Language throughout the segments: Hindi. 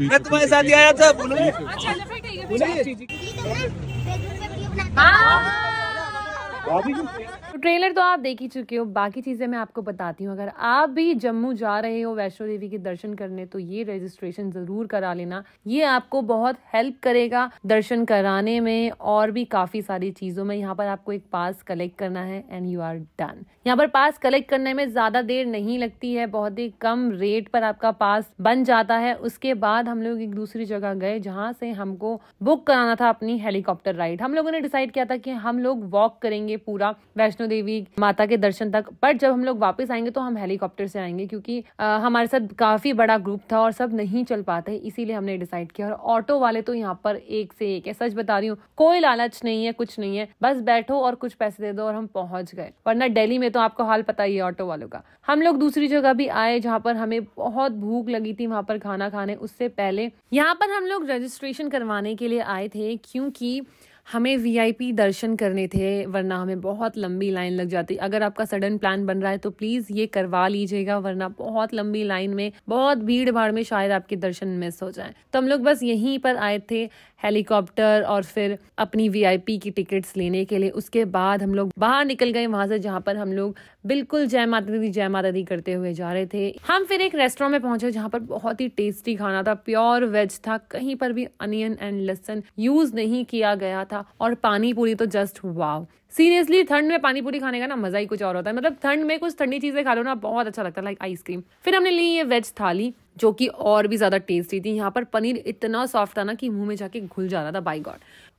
मैं तुम्हारे साथ ही आया था बोलो अच्छा तो ट्रेलर तो आप देख ही चुके हो बाकी चीज़ें मैं आपको बताती हूँ अगर आप भी जम्मू जा रहे हो वैष्णो देवी के दर्शन करने तो ये रजिस्ट्रेशन ज़रूर करा लेना ये आपको बहुत हेल्प करेगा दर्शन कराने में और भी काफ़ी सारी चीज़ों में यहाँ पर आपको एक पास कलेक्ट करना है एंड यू आर डन यहाँ पर पास कलेक्ट करने में ज़्यादा देर नहीं लगती है बहुत ही कम रेट पर आपका पास बन जाता है उसके बाद हम लोग एक दूसरी जगह गए जहाँ से हमको बुक कराना था अपनी हेलीकॉप्टर राइड हम लोगों ने डिसाइड किया था कि हम लोग वॉक करेंगे जाएंगे पूरा वैष्णो देवी माता के दर्शन तक बट जब हम लोग वापस आएंगे तो हम हेलीकॉप्टर से आएंगे क्योंकि आ, हमारे साथ काफ़ी बड़ा ग्रुप था और सब नहीं चल पाते इसीलिए हमने डिसाइड किया और ऑटो वाले तो यहाँ पर एक से एक है सच बता रही हूँ कोई लालच नहीं है कुछ नहीं है बस बैठो और कुछ पैसे दे दो और हम पहुंच गए वरना डेली में तो आपको हाल पता ही है ऑटो वालों का हम लोग दूसरी जगह भी आए जहाँ पर हमें बहुत भूख लगी थी वहाँ पर खाना खाने उससे पहले यहाँ पर हम लोग रजिस्ट्रेशन करवाने के लिए आए थे क्योंकि हमें वीआईपी दर्शन करने थे वरना हमें बहुत लंबी लाइन लग जाती अगर आपका सडन प्लान बन रहा है तो प्लीज़ ये करवा लीजिएगा वरना बहुत लंबी लाइन में बहुत भीड़ भाड़ में शायद आपके दर्शन मिस हो जाए तो हम लोग बस यहीं पर आए थे हेलीकॉप्टर और फिर अपनी वीआईपी की टिकट्स लेने के लिए उसके बाद हम लोग बाहर निकल गए वहां से जहाँ पर हम लोग बिल्कुल जय माता दी जय माता दी करते हुए जा रहे थे हम फिर एक रेस्टोरेंट में पहुंचे जहाँ पर बहुत ही टेस्टी खाना था प्योर वेज था कहीं पर भी अनियन एंड लहसन यूज नहीं किया गया था था और पानी पूरी तो जस्ट वाव सीरियसली ठंड में पानी पूरी खाने का ना मजा ही कुछ और होता है मतलब ठंड में कुछ ठंडी चीजें खा लो ना बहुत अच्छा लगता है लाइक आइसक्रीम फिर हमने ली ये वेज थाली जो कि और भी ज़्यादा टेस्टी थी यहाँ पर पनीर इतना सॉफ्ट था ना कि मुंह में जाके घुल जा रहा था बाई गॉड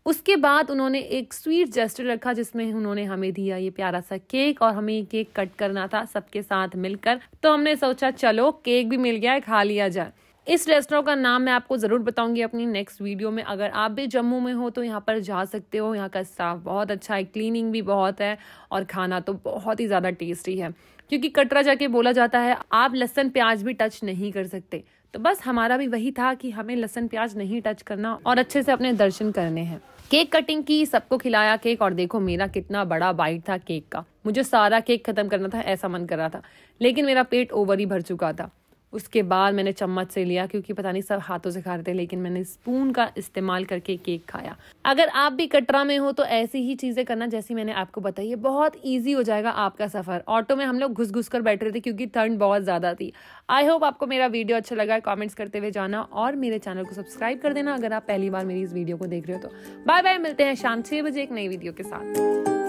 उसके बाद उन्होंने एक स्वीट जेस्टर रखा जिसमें उन्होंने हमें दिया ये प्यारा सा केक और हमें ये केक कट करना था सबके साथ मिलकर तो हमने सोचा चलो केक भी मिल गया है खा लिया जाए इस रेस्टोरेंट का नाम मैं आपको ज़रूर बताऊंगी अपनी नेक्स्ट वीडियो में अगर आप भी जम्मू में हो तो यहाँ पर जा सकते हो यहाँ का स्टाफ बहुत अच्छा है क्लीनिंग भी बहुत है और खाना तो बहुत ही ज़्यादा टेस्टी है क्योंकि कटरा जाके बोला जाता है आप लहसन प्याज भी टच नहीं कर सकते तो बस हमारा भी वही था कि हमें लहसन प्याज नहीं टच करना और अच्छे से अपने दर्शन करने हैं केक कटिंग की सबको खिलाया केक और देखो मेरा कितना बड़ा बाइट था केक का मुझे सारा केक ख़त्म करना था ऐसा मन कर रहा था लेकिन मेरा पेट ओवर ही भर चुका था उसके बाद मैंने चम्मच से लिया क्योंकि पता नहीं सब हाथों से खा रहे थे लेकिन मैंने स्पून का इस्तेमाल करके केक खाया अगर आप भी कटरा में हो तो ऐसी ही चीज़ें करना जैसी मैंने आपको बताई है बहुत ईजी हो जाएगा आपका सफ़र ऑटो में हम लोग घुस घुस कर बैठ रहे थे क्योंकि ठंड बहुत ज़्यादा थी आई होप आपको मेरा वीडियो अच्छा लगा कॉमेंट्स करते हुए जाना और मेरे चैनल को सब्सक्राइब कर देना अगर आप पहली बार मेरी इस वीडियो को देख रहे हो तो बाय बाय मिलते हैं शाम छह बजे एक नई वीडियो के साथ